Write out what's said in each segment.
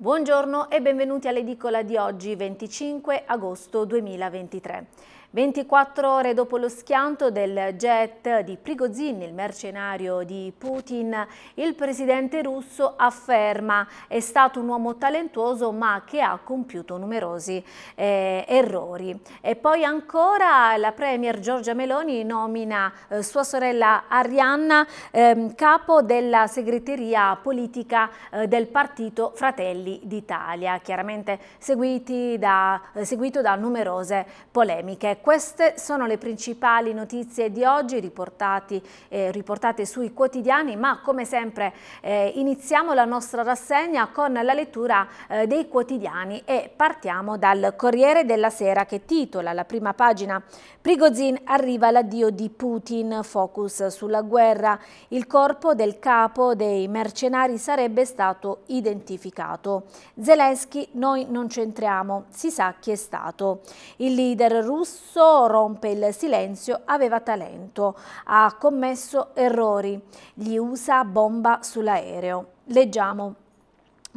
Buongiorno e benvenuti all'edicola di oggi 25 agosto 2023. 24 ore dopo lo schianto del jet di Prigozhin, il mercenario di Putin, il presidente russo afferma è stato un uomo talentuoso ma che ha compiuto numerosi eh, errori. E poi ancora la premier Giorgia Meloni nomina eh, sua sorella Arianna eh, capo della segreteria politica eh, del partito Fratelli d'Italia, chiaramente da, eh, seguito da numerose polemiche queste sono le principali notizie di oggi eh, riportate sui quotidiani, ma come sempre eh, iniziamo la nostra rassegna con la lettura eh, dei quotidiani e partiamo dal Corriere della Sera che titola la prima pagina Prigozin arriva l'addio di Putin, focus sulla guerra. Il corpo del capo dei mercenari sarebbe stato identificato. Zelensky noi non c'entriamo, si sa chi è stato. Il leader russo Russo rompe il silenzio, aveva talento, ha commesso errori, gli USA bomba sull'aereo. Leggiamo.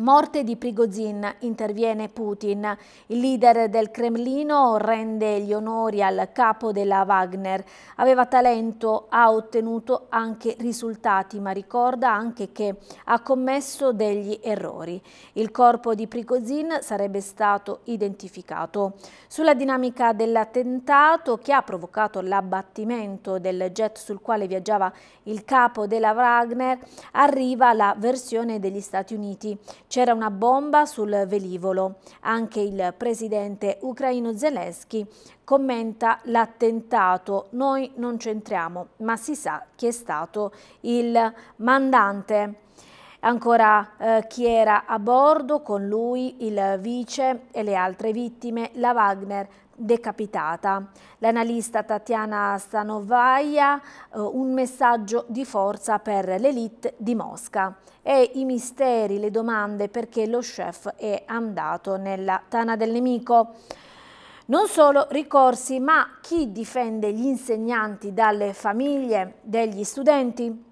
Morte di Prigozin, interviene Putin. Il leader del Cremlino rende gli onori al capo della Wagner. Aveva talento, ha ottenuto anche risultati, ma ricorda anche che ha commesso degli errori. Il corpo di Prigozin sarebbe stato identificato. Sulla dinamica dell'attentato che ha provocato l'abbattimento del jet sul quale viaggiava il capo della Wagner, arriva la versione degli Stati Uniti c'era una bomba sul velivolo. Anche il presidente ucraino Zelensky commenta l'attentato. Noi non c'entriamo, ma si sa chi è stato il mandante. Ancora eh, chi era a bordo, con lui il vice e le altre vittime, la Wagner decapitata. L'analista Tatiana Stanovaia, eh, un messaggio di forza per l'elite di Mosca e i misteri, le domande perché lo chef è andato nella tana del nemico. Non solo ricorsi, ma chi difende gli insegnanti dalle famiglie degli studenti?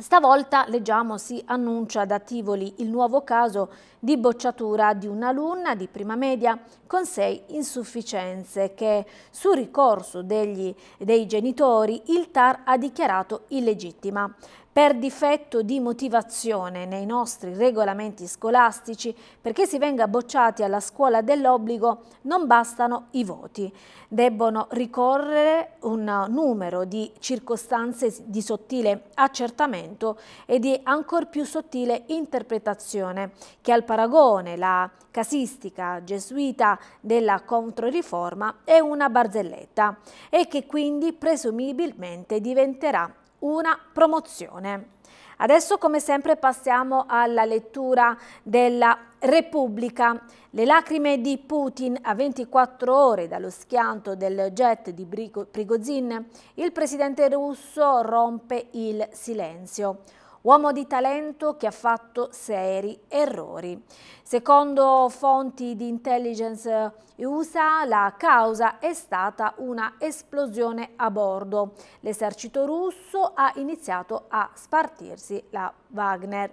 Stavolta, leggiamo, si annuncia da Tivoli il nuovo caso di bocciatura di un'alunna di prima media con sei insufficienze che su ricorso degli, dei genitori il TAR ha dichiarato illegittima per difetto di motivazione nei nostri regolamenti scolastici perché si venga bocciati alla scuola dell'obbligo non bastano i voti. Debbono ricorrere un numero di circostanze di sottile accertamento e di ancor più sottile interpretazione che al paragone la casistica gesuita della Controriforma è una barzelletta e che quindi presumibilmente diventerà una promozione. Adesso come sempre passiamo alla lettura della Repubblica. Le lacrime di Putin a 24 ore dallo schianto del jet di Prigozhin, il presidente russo rompe il silenzio uomo di talento che ha fatto seri errori. Secondo fonti di intelligence USA, la causa è stata una esplosione a bordo. L'esercito russo ha iniziato a spartirsi la Wagner.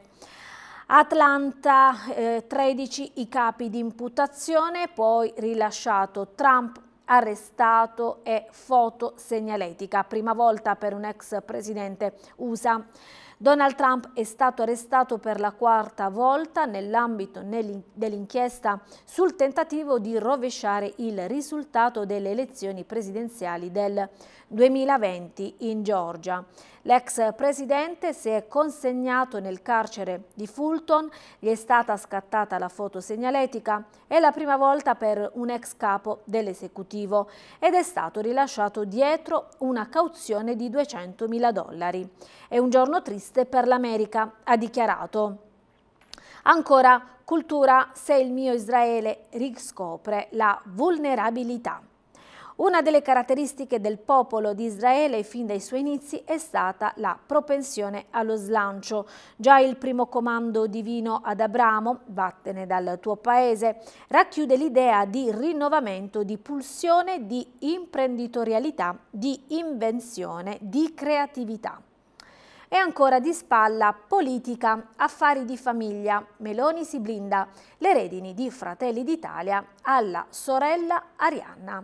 Atlanta, eh, 13 i capi di imputazione, poi rilasciato Trump arrestato e foto segnaletica, prima volta per un ex presidente USA. Donald Trump è stato arrestato per la quarta volta nell'ambito dell'inchiesta sul tentativo di rovesciare il risultato delle elezioni presidenziali del 2020 in Georgia. L'ex presidente si è consegnato nel carcere di Fulton, gli è stata scattata la foto segnaletica, è la prima volta per un ex capo dell'esecutivo ed è stato rilasciato dietro una cauzione di 200 mila dollari. È un giorno triste interviste per l'America, ha dichiarato. Ancora, cultura se il mio Israele riscopre la vulnerabilità. Una delle caratteristiche del popolo di Israele fin dai suoi inizi è stata la propensione allo slancio. Già il primo comando divino ad Abramo, vattene dal tuo paese, racchiude l'idea di rinnovamento, di pulsione, di imprenditorialità, di invenzione, di creatività. E ancora di spalla politica, affari di famiglia. Meloni si blinda, le redini di Fratelli d'Italia alla sorella Arianna.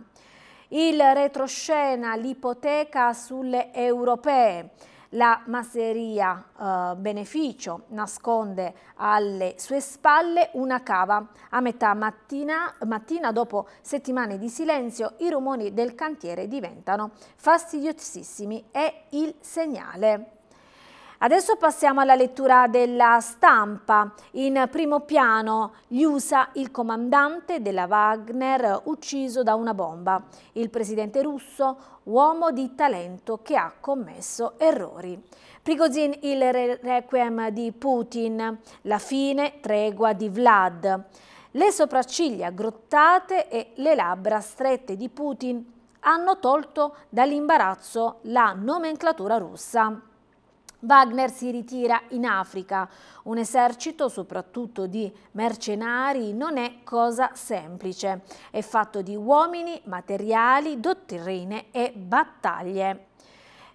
Il retroscena, l'ipoteca sulle europee. La masseria eh, Beneficio nasconde alle sue spalle una cava. A metà mattina, mattina, dopo settimane di silenzio, i rumori del cantiere diventano fastidiosissimi. e il segnale. Adesso passiamo alla lettura della stampa. In primo piano gli USA il comandante della Wagner ucciso da una bomba. Il presidente russo, uomo di talento che ha commesso errori. Prigozhin il re requiem di Putin, la fine tregua di Vlad. Le sopracciglia grottate e le labbra strette di Putin hanno tolto dall'imbarazzo la nomenclatura russa. Wagner si ritira in Africa. Un esercito, soprattutto di mercenari, non è cosa semplice. È fatto di uomini, materiali, dottrine e battaglie.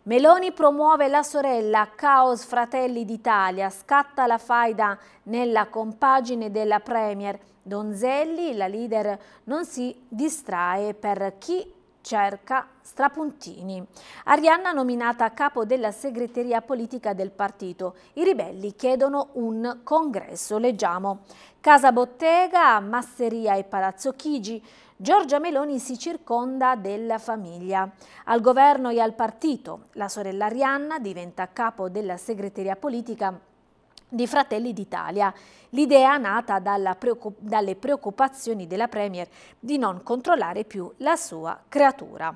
Meloni promuove la sorella Caos Fratelli d'Italia, scatta la faida nella compagine della Premier. Donzelli, la leader, non si distrae per chi Cerca, Strapuntini. Arianna nominata capo della segreteria politica del partito. I ribelli chiedono un congresso, leggiamo. Casa Bottega, Masseria e Palazzo Chigi. Giorgia Meloni si circonda della famiglia. Al governo e al partito, la sorella Arianna diventa capo della segreteria politica di Fratelli d'Italia. L'idea nata preoccup dalle preoccupazioni della Premier di non controllare più la sua creatura.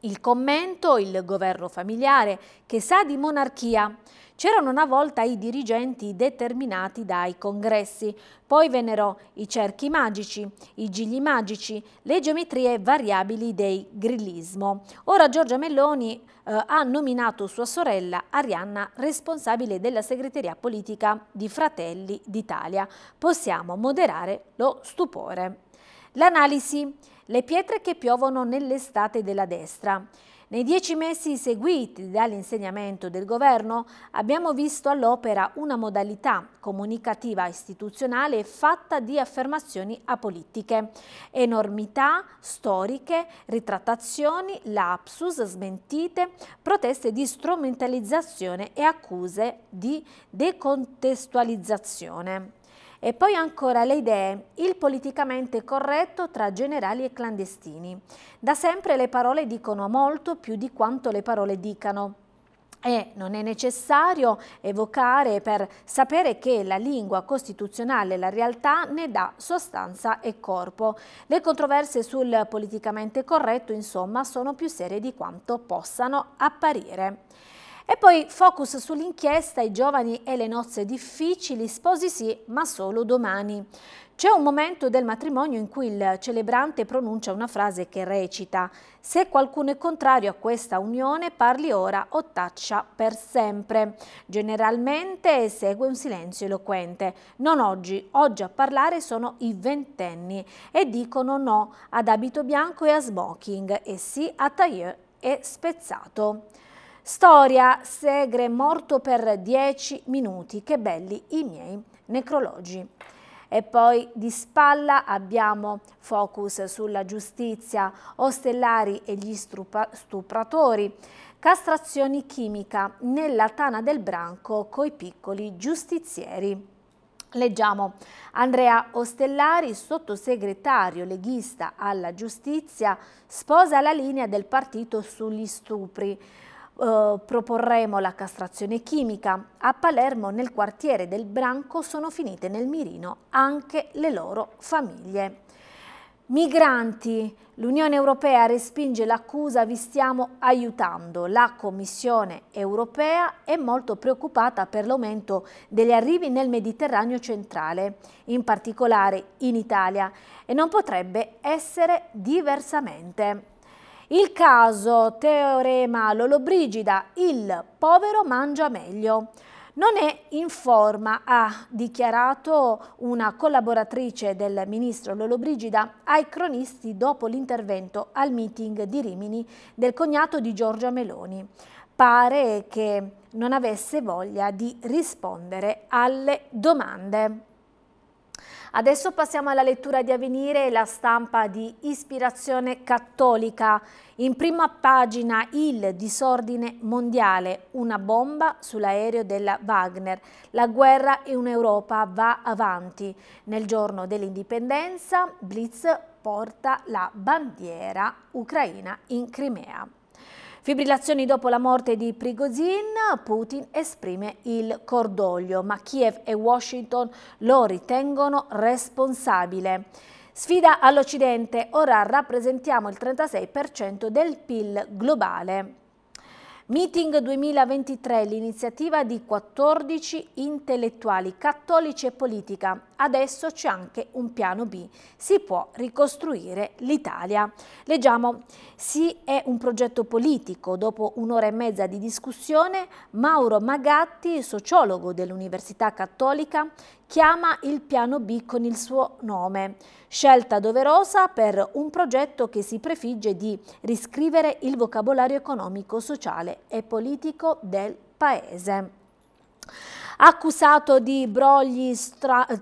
Il commento, il governo familiare che sa di monarchia. C'erano una volta i dirigenti determinati dai congressi, poi vennero i cerchi magici, i gigli magici, le geometrie variabili dei grillismo. Ora Giorgia Melloni eh, ha nominato sua sorella Arianna responsabile della segreteria politica di Fratelli d'Italia. Possiamo moderare lo stupore. L'analisi, le pietre che piovono nell'estate della destra. Nei dieci mesi seguiti dall'insegnamento del governo abbiamo visto all'opera una modalità comunicativa istituzionale fatta di affermazioni apolitiche, enormità storiche, ritrattazioni, lapsus, smentite, proteste di strumentalizzazione e accuse di decontestualizzazione. E poi ancora le idee, il politicamente corretto tra generali e clandestini. Da sempre le parole dicono molto più di quanto le parole dicano. E non è necessario evocare per sapere che la lingua costituzionale, la realtà, ne dà sostanza e corpo. Le controversie sul politicamente corretto, insomma, sono più serie di quanto possano apparire. E poi focus sull'inchiesta I giovani e le nozze difficili, sposi sì, ma solo domani. C'è un momento del matrimonio in cui il celebrante pronuncia una frase che recita «Se qualcuno è contrario a questa unione, parli ora o taccia per sempre». Generalmente segue un silenzio eloquente. Non oggi, oggi a parlare sono i ventenni e dicono no ad abito bianco e a smoking e sì a tailleur e spezzato. Storia, Segre morto per 10 minuti, che belli i miei necrologi. E poi di spalla abbiamo focus sulla giustizia, ostellari e gli stupratori, castrazioni chimica nella tana del branco coi piccoli giustizieri. Leggiamo Andrea Ostellari, sottosegretario leghista alla giustizia, sposa la linea del partito sugli stupri eh, proporremo la castrazione chimica. A Palermo, nel quartiere del Branco, sono finite nel mirino anche le loro famiglie. Migranti, l'Unione Europea respinge l'accusa vi stiamo aiutando. La Commissione Europea è molto preoccupata per l'aumento degli arrivi nel Mediterraneo centrale, in particolare in Italia, e non potrebbe essere diversamente. Il caso Teorema Lollobrigida, il povero mangia meglio. Non è in forma, ha dichiarato una collaboratrice del ministro Lollobrigida ai cronisti dopo l'intervento al meeting di Rimini del cognato di Giorgia Meloni. Pare che non avesse voglia di rispondere alle domande. Adesso passiamo alla lettura di avvenire la stampa di ispirazione cattolica. In prima pagina il disordine mondiale, una bomba sull'aereo della Wagner. La guerra in Europa va avanti. Nel giorno dell'indipendenza Blitz porta la bandiera ucraina in Crimea. Fibrillazioni dopo la morte di Prigozhin, Putin esprime il cordoglio, ma Kiev e Washington lo ritengono responsabile. Sfida all'Occidente, ora rappresentiamo il 36% del PIL globale. Meeting 2023, l'iniziativa di 14 intellettuali, cattolici e politica. Adesso c'è anche un piano B. Si può ricostruire l'Italia. Leggiamo, sì è un progetto politico. Dopo un'ora e mezza di discussione, Mauro Magatti, sociologo dell'Università Cattolica, chiama il piano B con il suo nome, scelta doverosa per un progetto che si prefigge di riscrivere il vocabolario economico, sociale e politico del Paese. Accusato di brogli,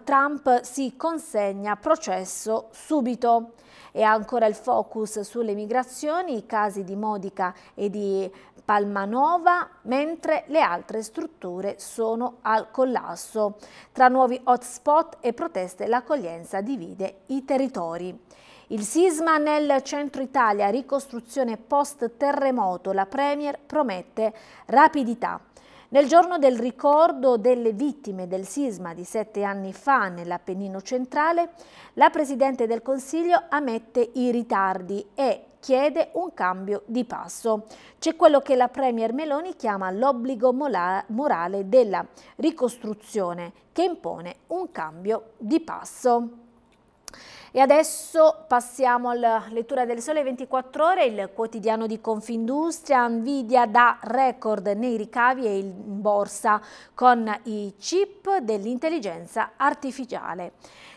Trump si consegna processo subito. E ancora il focus sulle migrazioni, i casi di Modica e di Palmanova, mentre le altre strutture sono al collasso. Tra nuovi hotspot e proteste l'accoglienza divide i territori. Il sisma nel centro Italia, ricostruzione post terremoto, la Premier promette rapidità. Nel giorno del ricordo delle vittime del sisma di sette anni fa nell'Appennino centrale, la Presidente del Consiglio ammette i ritardi e chiede un cambio di passo. C'è quello che la Premier Meloni chiama l'obbligo morale della ricostruzione, che impone un cambio di passo. E adesso passiamo alla lettura del Sole 24 Ore, il quotidiano di Confindustria. Nvidia dà record nei ricavi e in borsa con i chip dell'intelligenza artificiale.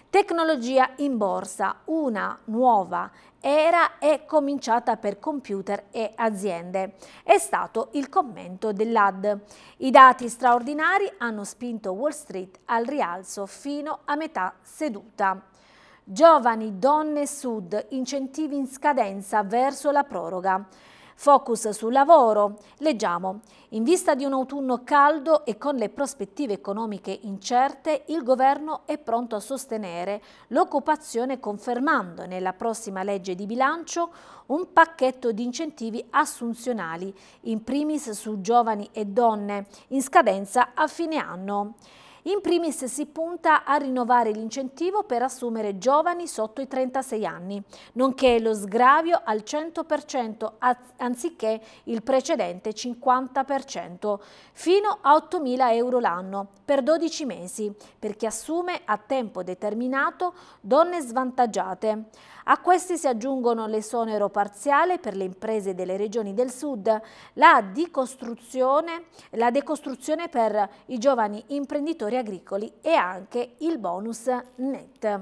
Tecnologia in borsa, una nuova era è cominciata per computer e aziende. È stato il commento dell'AD. I dati straordinari hanno spinto Wall Street al rialzo fino a metà seduta. Giovani, donne, sud, incentivi in scadenza verso la proroga. Focus sul lavoro. Leggiamo. In vista di un autunno caldo e con le prospettive economiche incerte, il governo è pronto a sostenere l'occupazione confermando nella prossima legge di bilancio un pacchetto di incentivi assunzionali, in primis su giovani e donne, in scadenza a fine anno. In primis si punta a rinnovare l'incentivo per assumere giovani sotto i 36 anni, nonché lo sgravio al 100% anziché il precedente 50%, fino a 8.000 euro l'anno per 12 mesi, per chi assume a tempo determinato donne svantaggiate. A questi si aggiungono l'esonero parziale per le imprese delle regioni del sud, la, la decostruzione per i giovani imprenditori agricoli e anche il bonus net.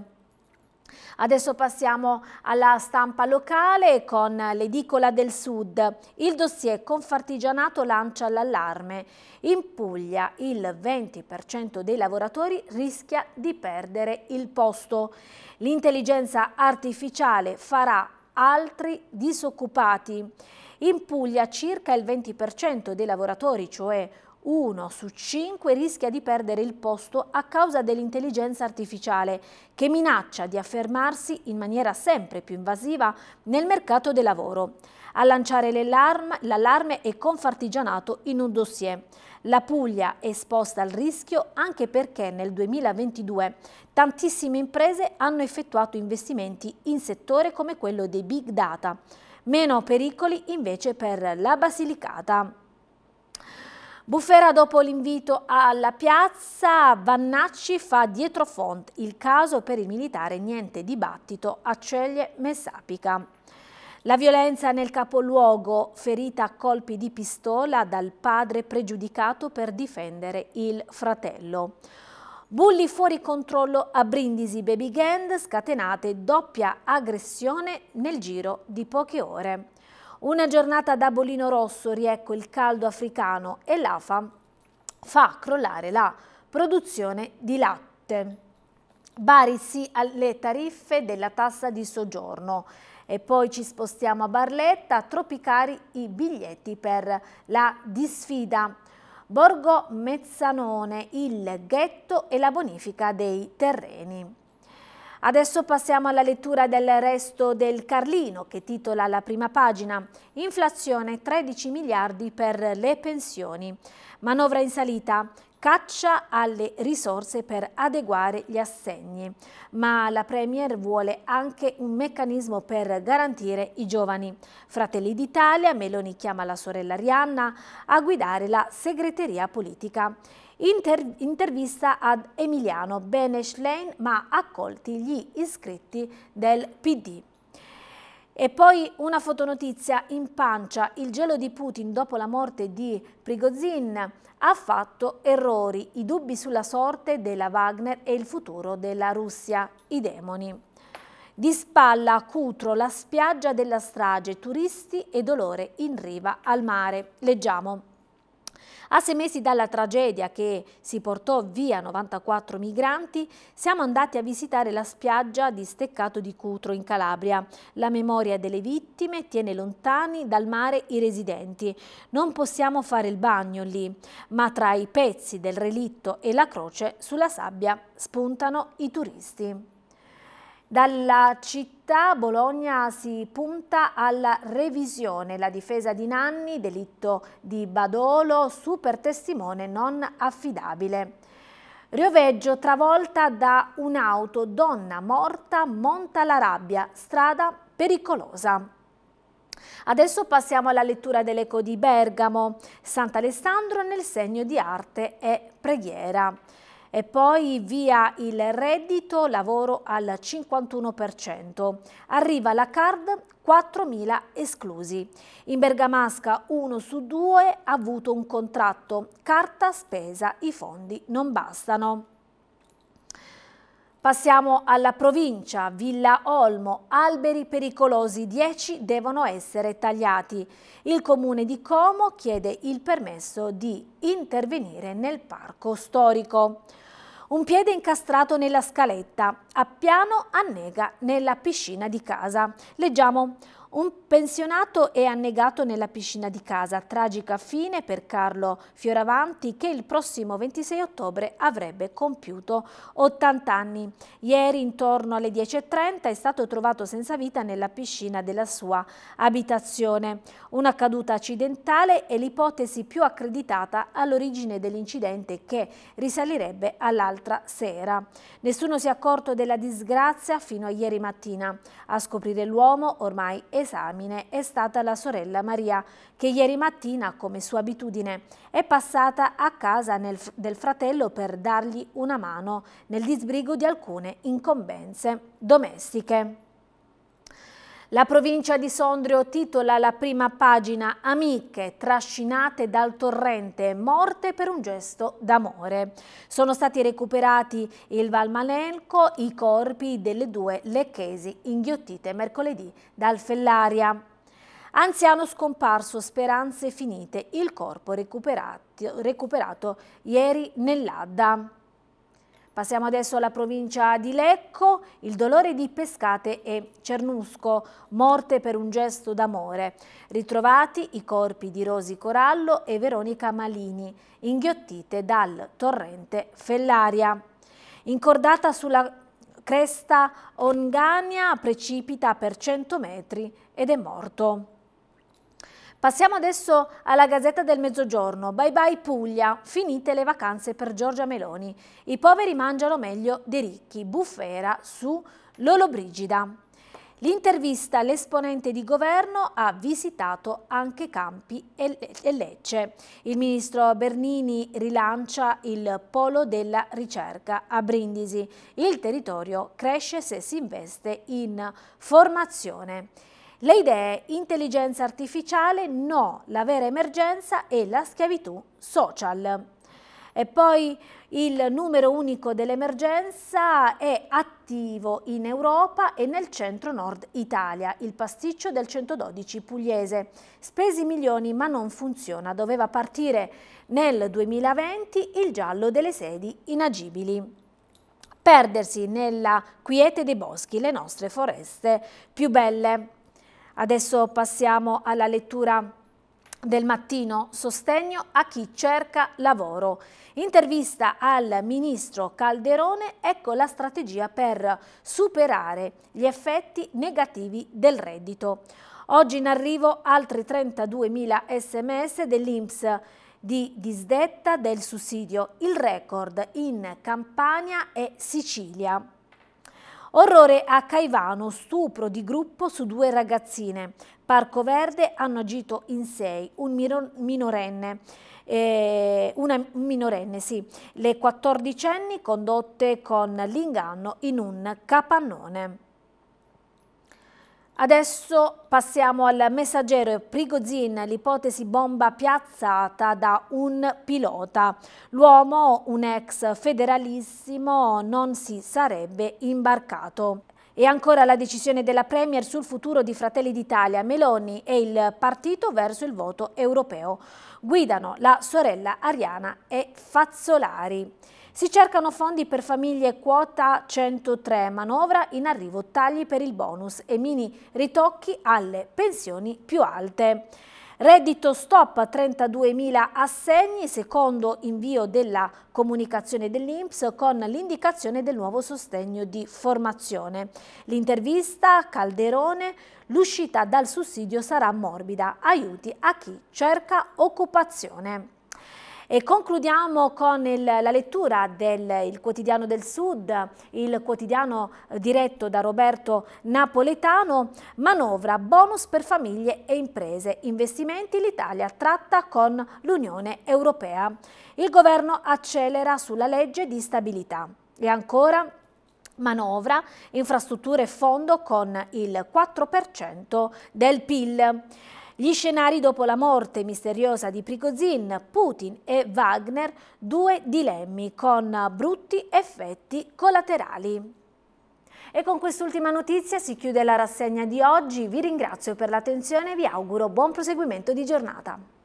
Adesso passiamo alla stampa locale con l'edicola del Sud. Il dossier Confartigianato lancia l'allarme. In Puglia il 20% dei lavoratori rischia di perdere il posto. L'intelligenza artificiale farà altri disoccupati. In Puglia circa il 20% dei lavoratori, cioè uno su cinque rischia di perdere il posto a causa dell'intelligenza artificiale, che minaccia di affermarsi in maniera sempre più invasiva nel mercato del lavoro. A lanciare l'allarme è Confartigianato in un dossier. La Puglia è esposta al rischio anche perché nel 2022 tantissime imprese hanno effettuato investimenti in settore come quello dei big data. Meno pericoli invece per la Basilicata. Bufera dopo l'invito alla piazza, Vannacci fa dietro font, il caso per il militare, niente dibattito, acceglie Messapica. La violenza nel capoluogo, ferita a colpi di pistola dal padre pregiudicato per difendere il fratello. Bulli fuori controllo a Brindisi Baby Gang, scatenate doppia aggressione nel giro di poche ore. Una giornata da bolino rosso, riecco il caldo africano e l'AFA fa crollare la produzione di latte. Bari sì alle tariffe della tassa di soggiorno. E poi ci spostiamo a Barletta, tropicari i biglietti per la disfida. Borgo Mezzanone, il ghetto e la bonifica dei terreni. Adesso passiamo alla lettura del resto del Carlino che titola la prima pagina Inflazione 13 miliardi per le pensioni. Manovra in salita, caccia alle risorse per adeguare gli assegni, ma la Premier vuole anche un meccanismo per garantire i giovani. Fratelli d'Italia, Meloni chiama la sorella Rihanna a guidare la segreteria politica. Inter intervista ad Emiliano Beneschlein ma accolti gli iscritti del PD. E poi una fotonotizia in pancia, il gelo di Putin dopo la morte di Prigozhin ha fatto errori, i dubbi sulla sorte della Wagner e il futuro della Russia, i demoni. Di spalla a Cutro, la spiaggia della strage, turisti e dolore in riva al mare. Leggiamo. A sei mesi dalla tragedia che si portò via 94 migranti, siamo andati a visitare la spiaggia di Steccato di Cutro in Calabria. La memoria delle vittime tiene lontani dal mare i residenti. Non possiamo fare il bagno lì, ma tra i pezzi del relitto e la croce sulla sabbia spuntano i turisti. Dalla città Bologna si punta alla revisione, la difesa di Nanni, delitto di Badolo, super testimone non affidabile. Rioveggio travolta da un'auto, donna morta, monta la rabbia, strada pericolosa. Adesso passiamo alla lettura dell'eco di Bergamo, Sant'Alessandro nel segno di arte e preghiera e poi via il reddito lavoro al 51%. Arriva la card 4.000 esclusi. In Bergamasca uno su due ha avuto un contratto, carta spesa, i fondi non bastano. Passiamo alla provincia, Villa Olmo, alberi pericolosi 10 devono essere tagliati. Il comune di Como chiede il permesso di intervenire nel parco storico un piede incastrato nella scaletta, a piano annega nella piscina di casa. Leggiamo un pensionato è annegato nella piscina di casa, tragica fine per Carlo Fioravanti che il prossimo 26 ottobre avrebbe compiuto 80 anni. Ieri intorno alle 10.30 è stato trovato senza vita nella piscina della sua abitazione. Una caduta accidentale è l'ipotesi più accreditata all'origine dell'incidente che risalirebbe all'altra sera. Nessuno si è accorto della disgrazia fino a ieri mattina. A scoprire l'uomo ormai è esamine è stata la sorella Maria, che ieri mattina, come sua abitudine, è passata a casa nel, del fratello per dargli una mano nel disbrigo di alcune incombenze domestiche. La provincia di Sondrio titola la prima pagina Amiche trascinate dal torrente, morte per un gesto d'amore. Sono stati recuperati il Valmalenco, i corpi delle due lecchesi inghiottite mercoledì dal Fellaria. Anziano scomparso, speranze finite, il corpo recuperato, recuperato ieri nell'Adda. Passiamo adesso alla provincia di Lecco, il dolore di Pescate e Cernusco, morte per un gesto d'amore. Ritrovati i corpi di Rosi Corallo e Veronica Malini, inghiottite dal torrente Fellaria. Incordata sulla cresta Ongania, precipita per 100 metri ed è morto. Passiamo adesso alla Gazzetta del Mezzogiorno. Bye bye Puglia, finite le vacanze per Giorgia Meloni. I poveri mangiano meglio dei ricchi. Buffera su Lollobrigida. L'intervista all'esponente di governo ha visitato anche Campi e Lecce. Il ministro Bernini rilancia il polo della ricerca a Brindisi. Il territorio cresce se si investe in formazione. Le idee, intelligenza artificiale, no, la vera emergenza è la schiavitù social. E poi il numero unico dell'emergenza è attivo in Europa e nel centro-nord Italia, il pasticcio del 112 pugliese. Spesi milioni ma non funziona, doveva partire nel 2020 il giallo delle sedi inagibili perdersi nella quiete dei boschi, le nostre foreste più belle. Adesso passiamo alla lettura del mattino, sostegno a chi cerca lavoro. Intervista al ministro Calderone, ecco la strategia per superare gli effetti negativi del reddito. Oggi in arrivo altri 32.000 sms dell'Inps di disdetta del sussidio, il record in Campania e Sicilia. Orrore a Caivano, stupro di gruppo su due ragazzine. Parco Verde hanno agito in sei, un minorenne. Eh, una minorenne, sì, le 14 anni condotte con l'inganno in un capannone. Adesso passiamo al messaggero Prigozin, l'ipotesi bomba piazzata da un pilota. L'uomo, un ex federalissimo, non si sarebbe imbarcato. E ancora la decisione della Premier sul futuro di Fratelli d'Italia, Meloni e il partito verso il voto europeo. Guidano la sorella Ariana e Fazzolari. Si cercano fondi per famiglie quota 103, manovra in arrivo tagli per il bonus e mini ritocchi alle pensioni più alte. Reddito stop a 32.000 assegni, secondo invio della comunicazione dell'Inps con l'indicazione del nuovo sostegno di formazione. L'intervista Calderone, l'uscita dal sussidio sarà morbida, aiuti a chi cerca occupazione. E concludiamo con il, la lettura del quotidiano del Sud, il quotidiano eh, diretto da Roberto Napoletano, manovra, bonus per famiglie e imprese, investimenti l'Italia tratta con l'Unione Europea. Il governo accelera sulla legge di stabilità. E ancora manovra, infrastrutture e fondo con il 4% del PIL. Gli scenari dopo la morte misteriosa di Prigozhin, Putin e Wagner, due dilemmi con brutti effetti collaterali. E con quest'ultima notizia si chiude la rassegna di oggi, vi ringrazio per l'attenzione e vi auguro buon proseguimento di giornata.